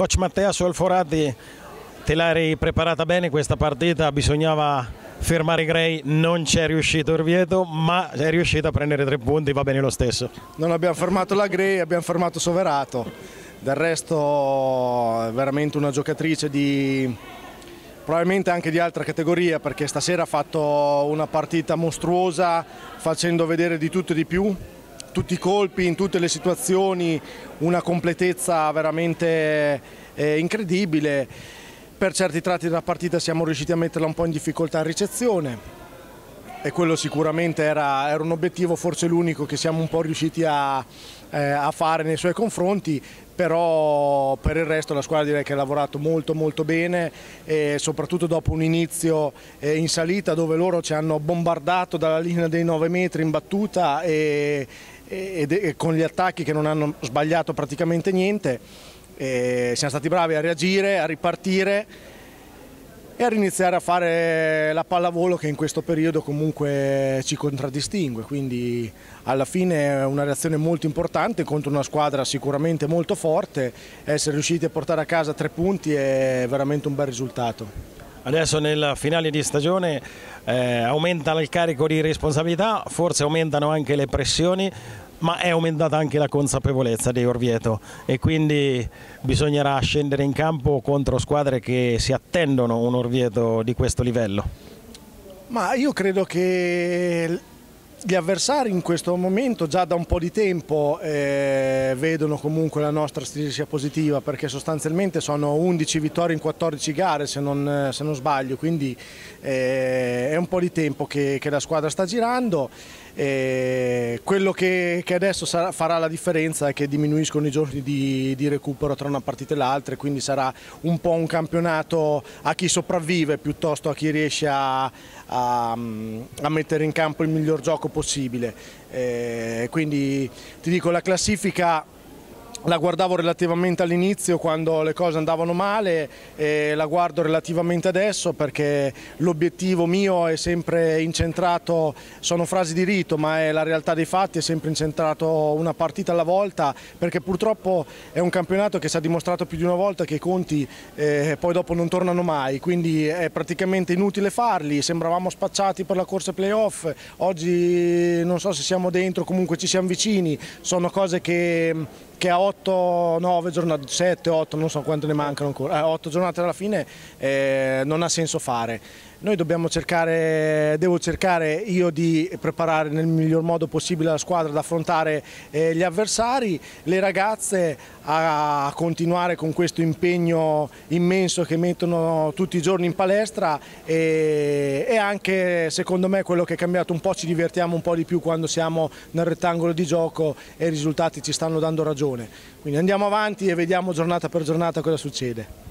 Coach Matteo Solforati, te l'hai preparata bene questa partita, bisognava fermare Gray, non c'è riuscito Orvieto, ma è riuscito a prendere tre punti, va bene lo stesso. Non abbiamo fermato la Gray, abbiamo fermato Soverato, del resto è veramente una giocatrice di probabilmente anche di altra categoria perché stasera ha fatto una partita mostruosa facendo vedere di tutto e di più tutti i colpi, in tutte le situazioni, una completezza veramente eh, incredibile. Per certi tratti della partita siamo riusciti a metterla un po' in difficoltà a ricezione e quello sicuramente era, era un obiettivo, forse l'unico che siamo un po' riusciti a, eh, a fare nei suoi confronti, però per il resto la squadra direi che ha lavorato molto molto bene e soprattutto dopo un inizio eh, in salita dove loro ci hanno bombardato dalla linea dei 9 metri in battuta e, e, eh, eh, con gli attacchi che non hanno sbagliato praticamente niente, eh, siamo stati bravi a reagire, a ripartire e a riniziare a fare la pallavolo che in questo periodo comunque ci contraddistingue, quindi alla fine è una reazione molto importante contro una squadra sicuramente molto forte, essere riusciti a portare a casa tre punti è veramente un bel risultato. Adesso nel finale di stagione eh, aumenta il carico di responsabilità, forse aumentano anche le pressioni, ma è aumentata anche la consapevolezza di Orvieto e quindi bisognerà scendere in campo contro squadre che si attendono un Orvieto di questo livello. Ma io credo che gli avversari in questo momento già da un po' di tempo eh, vedono comunque la nostra striscia positiva perché sostanzialmente sono 11 vittorie in 14 gare se non, se non sbaglio, quindi eh, è un po' di tempo che, che la squadra sta girando. E eh, quello che, che adesso sarà, farà la differenza è che diminuiscono i giorni di, di recupero tra una partita e l'altra, quindi sarà un po' un campionato a chi sopravvive piuttosto a chi riesce a, a, a mettere in campo il miglior gioco possibile. E eh, quindi ti dico, la classifica la guardavo relativamente all'inizio quando le cose andavano male e la guardo relativamente adesso perché l'obiettivo mio è sempre incentrato, sono frasi di rito ma è la realtà dei fatti, è sempre incentrato una partita alla volta perché purtroppo è un campionato che si è dimostrato più di una volta che i conti eh, poi dopo non tornano mai, quindi è praticamente inutile farli, sembravamo spacciati per la corsa playoff, oggi non so se siamo dentro, comunque ci siamo vicini, sono cose che, che a oggi 8, 9 giornate, 7, 8, non so quante ne mancano ancora, eh, 8 giornate alla fine eh, non ha senso fare. Noi dobbiamo cercare, devo cercare io di preparare nel miglior modo possibile la squadra ad affrontare eh, gli avversari, le ragazze a continuare con questo impegno immenso che mettono tutti i giorni in palestra e, e anche secondo me quello che è cambiato un po' ci divertiamo un po' di più quando siamo nel rettangolo di gioco e i risultati ci stanno dando ragione. Quindi andiamo avanti e vediamo giornata per giornata cosa succede.